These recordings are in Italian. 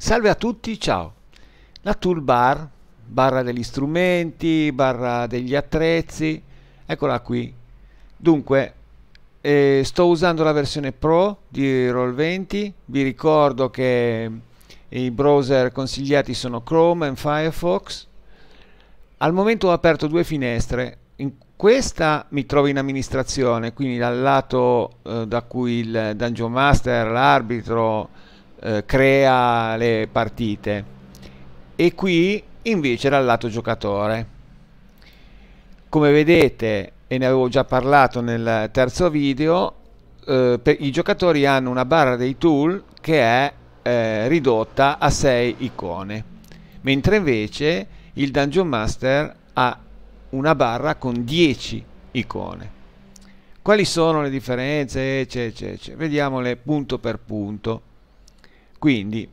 Salve a tutti, ciao. La toolbar, barra degli strumenti, barra degli attrezzi, eccola qui. Dunque, eh, sto usando la versione Pro di Roll20, vi ricordo che i browser consigliati sono Chrome e Firefox. Al momento ho aperto due finestre, in questa mi trovo in amministrazione, quindi dal lato eh, da cui il Dungeon Master, l'arbitro, eh, crea le partite e qui invece dal lato giocatore come vedete e ne avevo già parlato nel terzo video eh, per, i giocatori hanno una barra dei tool che è eh, ridotta a 6 icone mentre invece il dungeon master ha una barra con 10 icone quali sono le differenze ecce, ecce, ecce. vediamole punto per punto quindi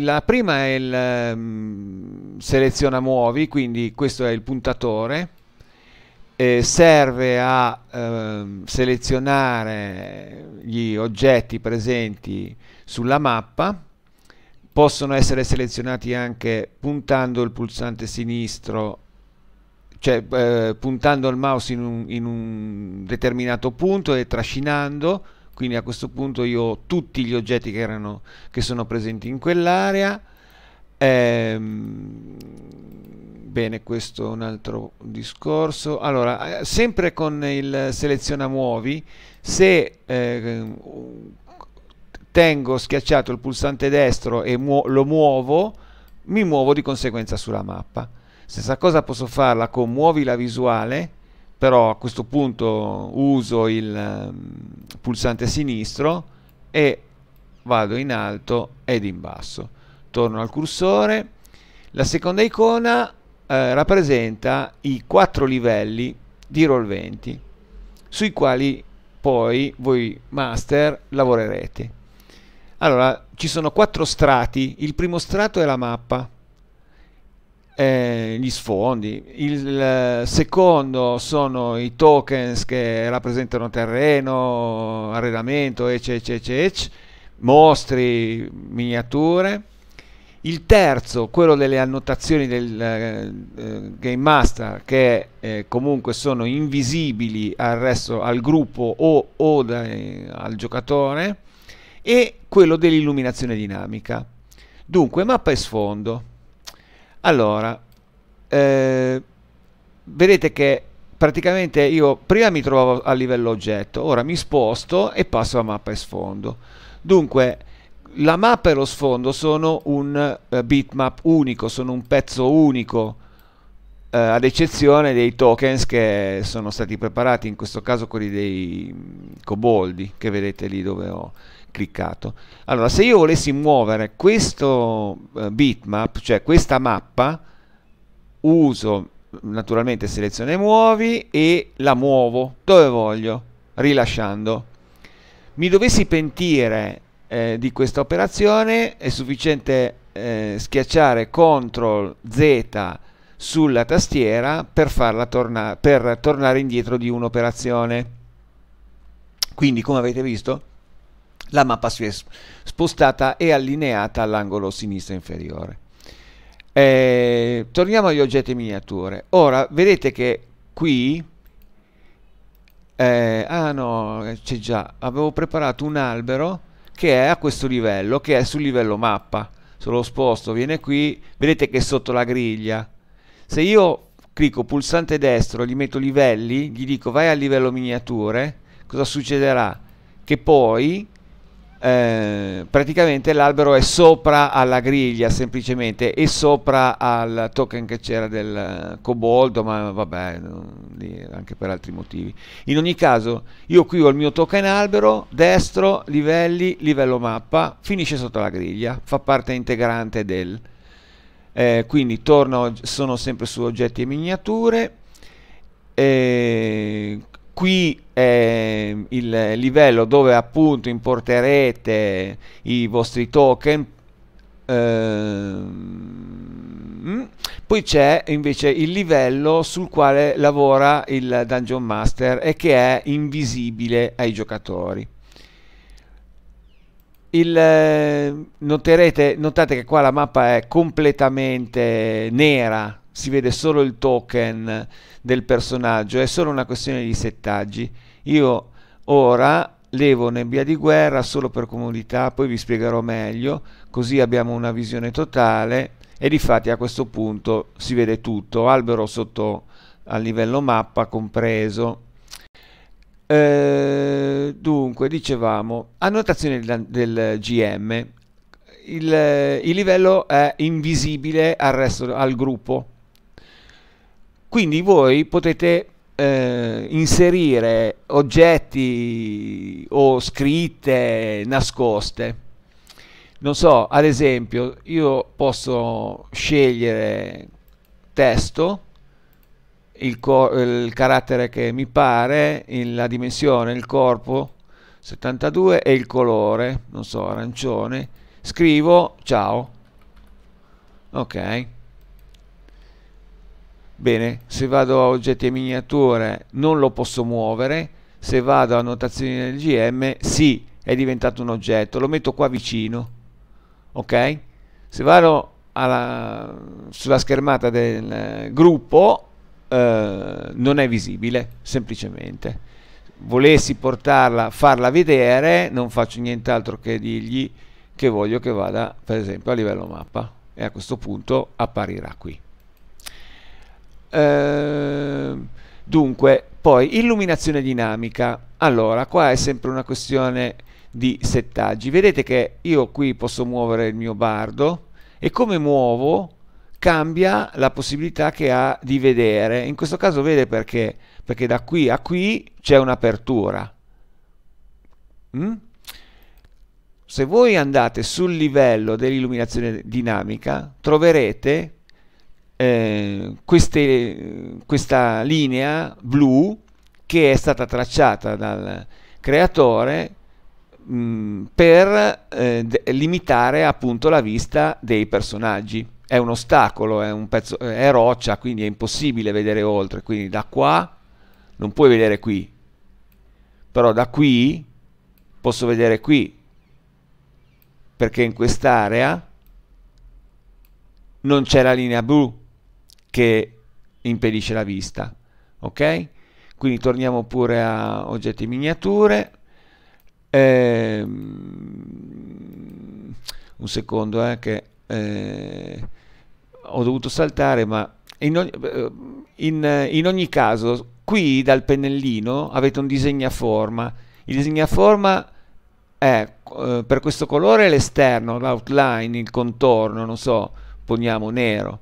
la prima è il um, seleziona muovi, quindi questo è il puntatore, eh, serve a eh, selezionare gli oggetti presenti sulla mappa, possono essere selezionati anche puntando il pulsante sinistro, cioè eh, puntando il mouse in un, in un determinato punto e trascinando, quindi a questo punto io ho tutti gli oggetti che, erano, che sono presenti in quell'area ehm, bene questo è un altro discorso allora eh, sempre con il seleziona muovi se eh, tengo schiacciato il pulsante destro e muo lo muovo mi muovo di conseguenza sulla mappa stessa cosa posso farla con muovi la visuale però a questo punto uso il um, pulsante sinistro e vado in alto ed in basso torno al cursore la seconda icona eh, rappresenta i quattro livelli di Roll20 sui quali poi voi master lavorerete allora ci sono quattro strati il primo strato è la mappa eh, gli sfondi. Il secondo sono i tokens che rappresentano terreno, arredamento, ecc, ecc, ecc, mostri, miniature. Il terzo, quello delle annotazioni del eh, eh, Game Master, che eh, comunque sono invisibili al resto, al gruppo o, o dai, eh, al giocatore, e quello dell'illuminazione dinamica. Dunque, mappa e sfondo. Allora, eh, vedete che praticamente io prima mi trovavo a livello oggetto, ora mi sposto e passo a mappa e sfondo. Dunque, la mappa e lo sfondo sono un eh, bitmap unico, sono un pezzo unico, eh, ad eccezione dei tokens che sono stati preparati, in questo caso quelli dei coboldi, mm, che vedete lì dove ho, cliccato. Allora, se io volessi muovere questo uh, bitmap, cioè questa mappa, uso naturalmente selezione muovi e la muovo dove voglio, rilasciando. Mi dovessi pentire eh, di questa operazione, è sufficiente eh, schiacciare CTRL Z sulla tastiera per farla torna per tornare indietro di un'operazione. Quindi, come avete visto, la mappa si è spostata e allineata all'angolo sinistro inferiore. Eh, torniamo agli oggetti miniature. Ora, vedete che qui... Eh, ah no, eh, c'è già, avevo preparato un albero che è a questo livello, che è sul livello mappa. Se lo sposto, viene qui, vedete che è sotto la griglia. Se io clicco pulsante destro, gli metto livelli, gli dico vai al livello miniature, cosa succederà? Che poi eh, praticamente l'albero è sopra alla griglia semplicemente e sopra al token che c'era del eh, coboldo, ma vabbè, anche per altri motivi. In ogni caso, io qui ho il mio token albero, destro, livelli, livello mappa, finisce sotto la griglia, fa parte integrante del... Eh, quindi torno, sono sempre su oggetti e miniature, eh, qui è il livello dove appunto importerete i vostri token ehm, mm. poi c'è invece il livello sul quale lavora il Dungeon Master e che è invisibile ai giocatori il, eh, noterete, notate che qua la mappa è completamente nera si vede solo il token del personaggio, è solo una questione di settaggi. Io ora levo nebbia di guerra solo per comodità, poi vi spiegherò meglio, così abbiamo una visione totale e di fatti a questo punto si vede tutto, albero sotto a livello mappa compreso. Eh, dunque, dicevamo, annotazione del, del GM, il, il livello è invisibile al, resto, al gruppo, quindi voi potete eh, inserire oggetti o scritte nascoste. Non so, ad esempio, io posso scegliere testo, il, il carattere che mi pare, la dimensione, il corpo, 72 e il colore, non so, arancione. Scrivo, ciao. Ok. Bene, se vado a oggetti e miniature non lo posso muovere, se vado a notazioni del GM, sì, è diventato un oggetto, lo metto qua vicino, ok? Se vado alla, sulla schermata del gruppo eh, non è visibile, semplicemente. Volessi portarla, farla vedere, non faccio nient'altro che dirgli che voglio che vada, per esempio, a livello mappa e a questo punto apparirà qui. Ehm, dunque, poi illuminazione dinamica. Allora, qua è sempre una questione di settaggi. Vedete che io qui posso muovere il mio bardo e come muovo cambia la possibilità che ha di vedere. In questo caso vede perché? Perché da qui a qui c'è un'apertura. Mm? Se voi andate sul livello dell'illuminazione dinamica troverete eh, queste, questa linea blu che è stata tracciata dal creatore mh, mm, per eh, limitare appunto la vista dei personaggi. È un ostacolo, è, un pezzo, eh, è roccia, quindi è impossibile vedere oltre. Quindi da qua non puoi vedere qui, però da qui posso vedere qui, perché in quest'area non c'è la linea blu che impedisce la vista. Ok? Quindi torniamo pure a oggetti miniature. Ehm, un secondo, eh, che eh, ho dovuto saltare, ma in ogni, in, in ogni, caso, qui dal pennellino avete un disegnaforma. Il disegnaforma è eh, per questo colore l'esterno, l'outline, il contorno, non so, poniamo nero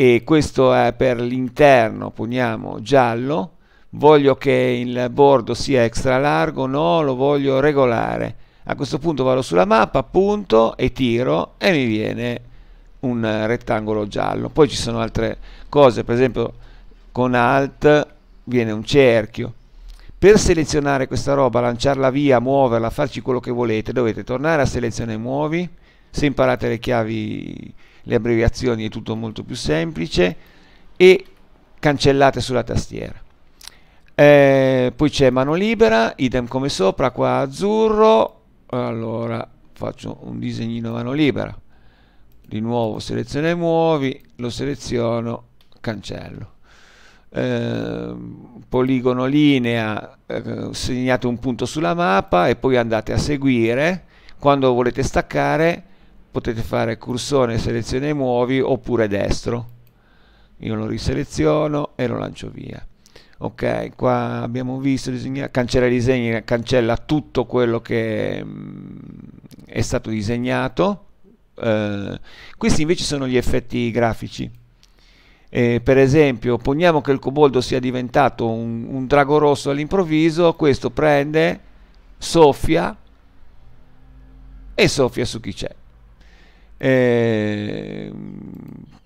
e questo è per l'interno, poniamo giallo, voglio che il bordo sia extra largo, no, lo voglio regolare. A questo punto vado sulla mappa, punto e tiro e mi viene un rettangolo giallo. Poi ci sono altre cose, per esempio con Alt viene un cerchio. Per selezionare questa roba, lanciarla via, muoverla, farci quello che volete, dovete tornare a selezione muovi, se imparate le chiavi, le abbreviazioni è tutto molto più semplice e cancellate sulla tastiera. Eh, poi c'è mano libera, idem come sopra, qua azzurro, allora faccio un disegnino mano libera, di nuovo selezione muovi, lo seleziono, cancello. Eh, poligono linea, eh, segnate un punto sulla mappa e poi andate a seguire, quando volete staccare potete fare cursore selezione muovi oppure destro io lo riseleziono e lo lancio via ok qua abbiamo visto disegna, cancellare i disegni cancella tutto quello che mh, mm, è stato disegnato eh, questi invece sono gli effetti grafici eh, per esempio poniamo che il coboldo sia diventato un, un drago rosso all'improvviso questo prende soffia e soffia su chi c'è eh,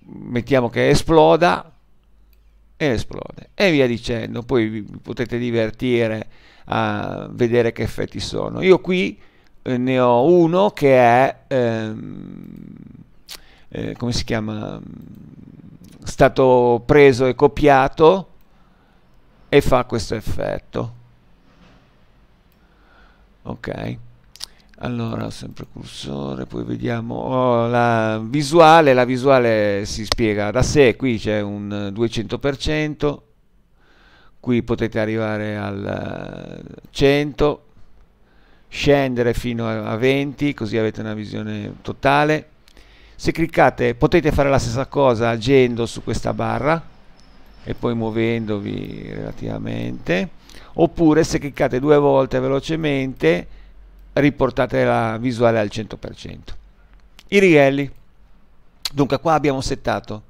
mettiamo che esploda e esplode e via dicendo poi vi potete divertire a vedere che effetti sono io qui eh, ne ho uno che è ehm, eh, come si chiama stato preso e copiato e fa questo effetto ok allora sempre cursore poi vediamo oh, la visuale la visuale si spiega da sé qui c'è un 200% qui potete arrivare al 100 eh, scendere fino a 20 così avete una visione totale se cliccate potete fare la stessa cosa agendo su questa barra e poi muovendovi relativamente oppure se cliccate due volte velocemente riportate la visuale al 100%. I righelli. Dunque qua abbiamo settato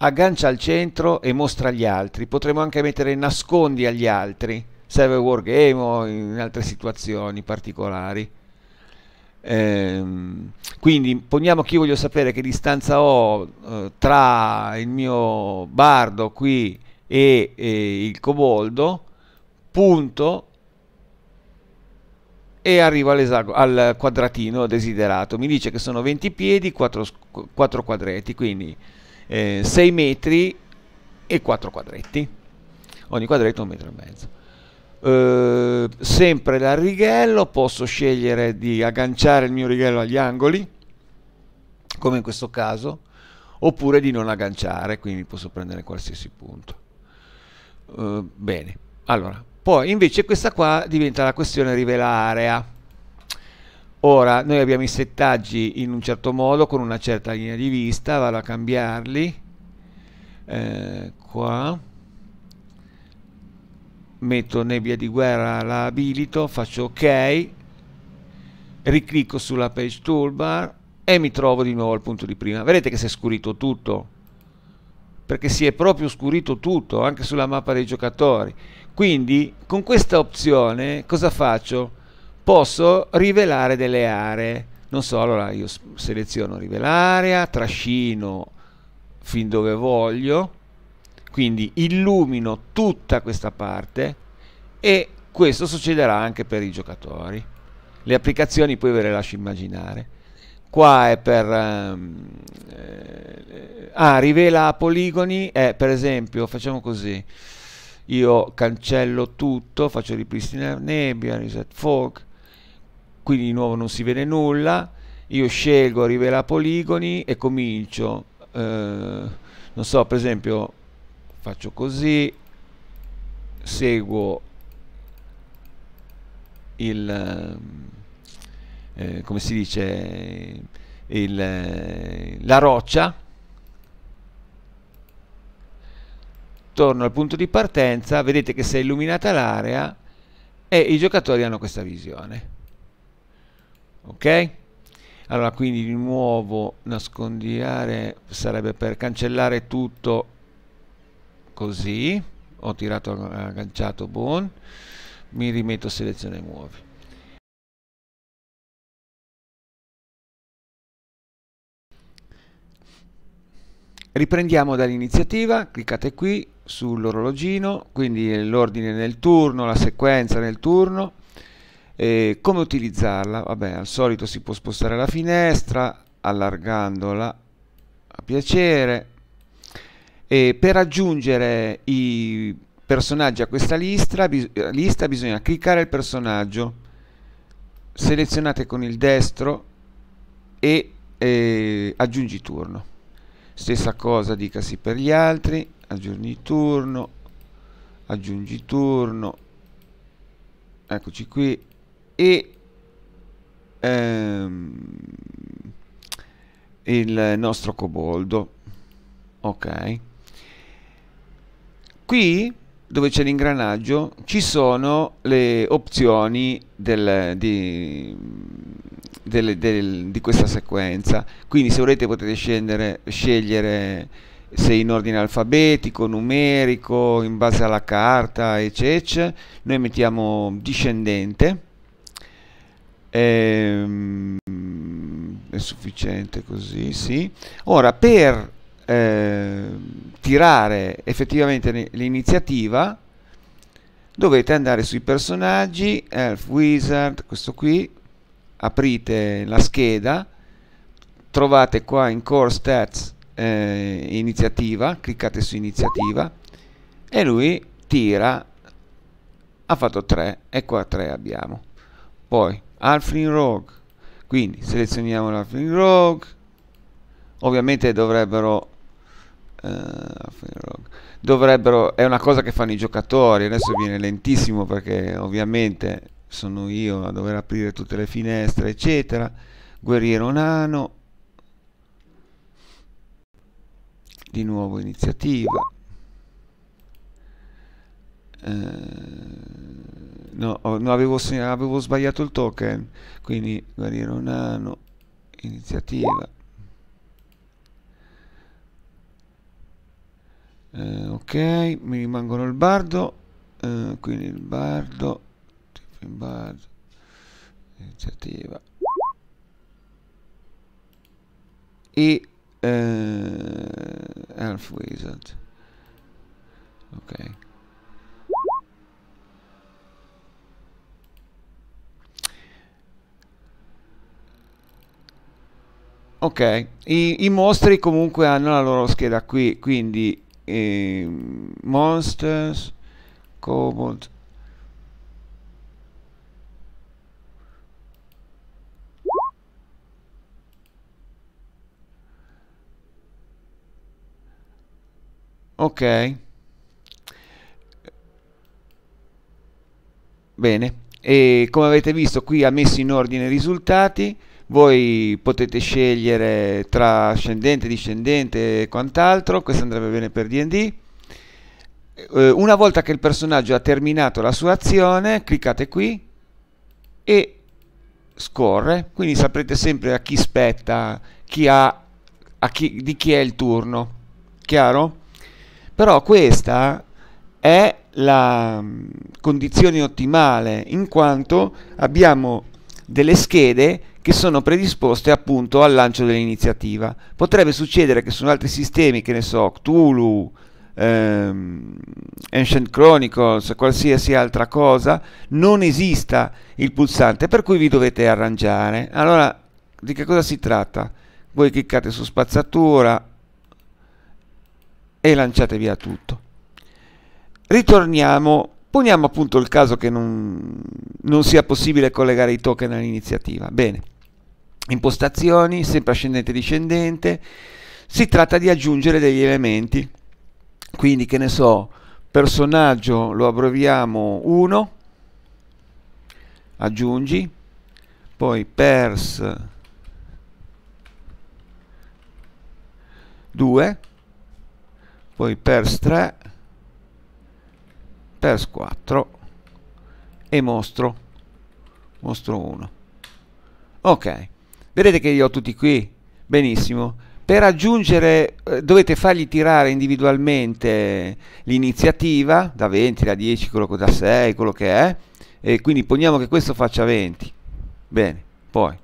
aggancia al centro e mostra agli altri. Potremmo anche mettere nascondi agli altri, serve wargame o in altre situazioni particolari. Ehm, quindi poniamo che io voglio sapere che distanza ho eh, tra il mio bardo qui e, e il coboldo, punto, e arrivo al quadratino desiderato. Mi dice che sono 20 piedi, 4, 4 quadretti, quindi eh, 6 metri e 4 quadretti. Ogni quadretto è un metro e mezzo. Eh, sempre dal righello posso scegliere di agganciare il mio righello agli angoli, come in questo caso, oppure di non agganciare, quindi posso prendere qualsiasi punto. Eh, bene, allora poi invece questa qua diventa la questione rivela area. Ora noi abbiamo i settaggi in un certo modo con una certa linea di vista, vado a cambiarli. Eh, qua metto nebbia di guerra, la abilito, faccio ok, riclicco sulla page toolbar e mi trovo di nuovo al punto di prima. Vedete che si è scurito tutto perché si è proprio oscurito tutto, anche sulla mappa dei giocatori. Quindi con questa opzione cosa faccio? Posso rivelare delle aree. Non so, allora io seleziono rivela trascino fin dove voglio, quindi illumino tutta questa parte e questo succederà anche per i giocatori. Le applicazioni poi ve le lascio immaginare qua è per ehm, eh, ah, rivela poligoni eh, per esempio facciamo così io cancello tutto faccio ripristinare nebbia reset fog quindi di nuovo non si vede nulla io scelgo rivela poligoni e comincio eh, non so per esempio faccio così seguo il ehm, eh, come si dice, il, la roccia, torno al punto di partenza, vedete che si è illuminata l'area e i giocatori hanno questa visione. Ok? Allora, quindi di nuovo nascondiare sarebbe per cancellare tutto così. Ho tirato agganciato, buon. Mi rimetto selezione muovi. Riprendiamo dall'iniziativa, cliccate qui sull'orologino, quindi l'ordine nel turno, la sequenza nel turno, e come utilizzarla? Vabbè, al solito si può spostare la finestra, allargandola a piacere, e per aggiungere i personaggi a questa lista, bis lista bisogna cliccare il personaggio, selezionate con il destro e, e aggiungi turno stessa cosa dicasi per gli altri aggiorni turno aggiungi turno eccoci qui e ehm, il nostro coboldo ok qui dove c'è l'ingranaggio ci sono le opzioni del, di, delle, del, di questa sequenza quindi se volete potete scendere, scegliere se in ordine alfabetico, numerico, in base alla carta, eccetera. Noi mettiamo discendente. Ehm, è sufficiente così, sì. Ora, per eh, tirare effettivamente l'iniziativa, dovete andare sui personaggi, Elf Wizard, questo qui, aprite la scheda, trovate qua in Core Stats eh, Iniziativa, cliccate su Iniziativa e lui tira, ha fatto 3 e qua 3 abbiamo. Poi Alfred Rogue, quindi selezioniamo l'Alfred Rogue, ovviamente dovrebbero Uh, dovrebbero è una cosa che fanno i giocatori adesso viene lentissimo perché ovviamente sono io a dover aprire tutte le finestre eccetera guerriero nano di nuovo iniziativa eh, no, oh, no avevo, avevo, sbagliato il token quindi guerriero nano iniziativa eh, ok mi rimangono il bardo eh, quindi il bardo in bar iniziativa e uh, Elf Wizard ok ok I, i mostri comunque hanno la loro scheda qui quindi eh, monsters cobalt ok bene e come avete visto qui ha messo in ordine i risultati voi potete scegliere tra ascendente, discendente e quant'altro, questo andrebbe bene per D&D. Eh, una volta che il personaggio ha terminato la sua azione, cliccate qui e scorre, quindi saprete sempre a chi spetta, chi ha, chi, di chi è il turno, chiaro? Però questa è la mm, condizione ottimale in quanto abbiamo delle schede che sono predisposte appunto al lancio dell'iniziativa. Potrebbe succedere che su altri sistemi, che ne so, Cthulhu, ehm, Ancient Chronicles, qualsiasi altra cosa, non esista il pulsante, per cui vi dovete arrangiare. Allora, di che cosa si tratta? Voi cliccate su spazzatura, e lanciate via tutto. Ritorniamo, poniamo appunto il caso che non, non sia possibile collegare i token all'iniziativa. Bene, impostazioni, sempre ascendente e discendente, si tratta di aggiungere degli elementi, quindi che ne so, personaggio lo abbreviamo 1, aggiungi, poi pers 2, poi pers 3 pers 4 e mostro mostro 1 ok vedete che li ho tutti qui benissimo per aggiungere eh, dovete fargli tirare individualmente l'iniziativa da 20 da 10 quello da 6 quello che è e quindi poniamo che questo faccia 20 bene poi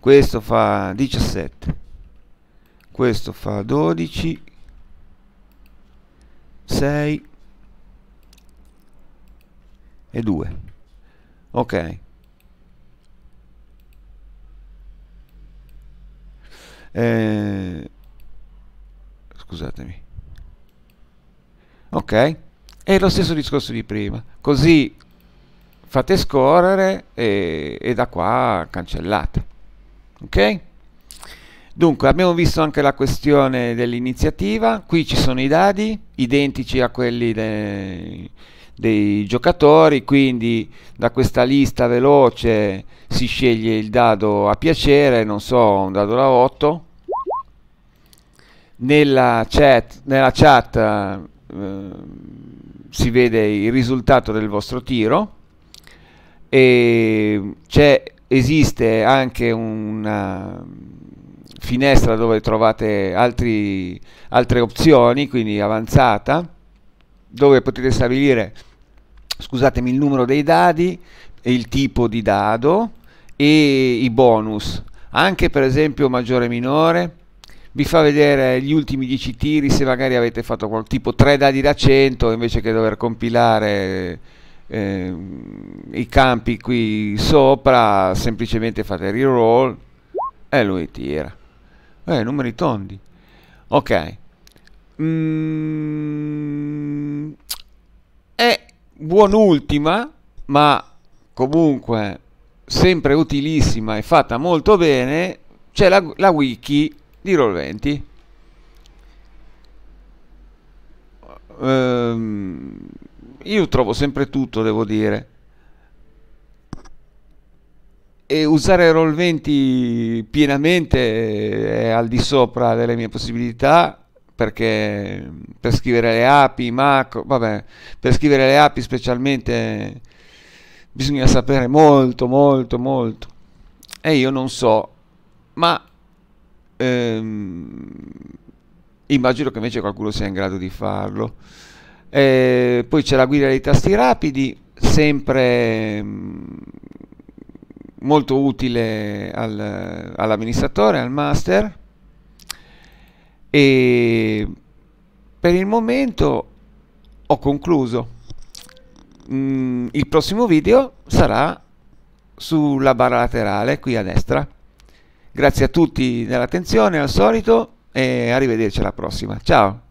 questo fa 17 questo fa 12 6 e 2 ok eh, scusatemi ok è lo stesso discorso di prima così fate scorrere e, e da qua cancellate ok Dunque, abbiamo visto anche la questione dell'iniziativa, qui ci sono i dadi, identici a quelli dei, dei giocatori, quindi da questa lista veloce si sceglie il dado a piacere, non so, un dado da 8. Nella chat, nella chat eh, si vede il risultato del vostro tiro e esiste anche una finestra dove trovate altri, altre opzioni, quindi avanzata, dove potete stabilire, scusatemi, il numero dei dadi, il tipo di dado e i bonus, anche per esempio maggiore e minore, vi fa vedere gli ultimi 10 tiri se magari avete fatto qual- tipo 3 dadi da 100 invece che dover compilare eh, i campi qui sopra semplicemente fate reroll e lui tira eh, numeri tondi. Ok. Mm, è buon'ultima, ma comunque sempre utilissima e fatta molto bene, c'è la, la wiki di Roll20. Um, ehm, io trovo sempre tutto, devo dire e usare Roll 20 pienamente eh, è al di sopra delle mie possibilità perché per scrivere le api, macro, vabbè, per scrivere le api specialmente bisogna sapere molto, molto, molto. E io non so, ma ehm, immagino che invece qualcuno sia in grado di farlo. E eh, poi c'è la guida dei tasti rapidi, sempre... Ehm, molto utile al, all'amministratore, al master e per il momento ho concluso. Mm, il prossimo video sarà sulla barra laterale qui a destra. Grazie a tutti dell'attenzione al solito e arrivederci alla prossima. Ciao!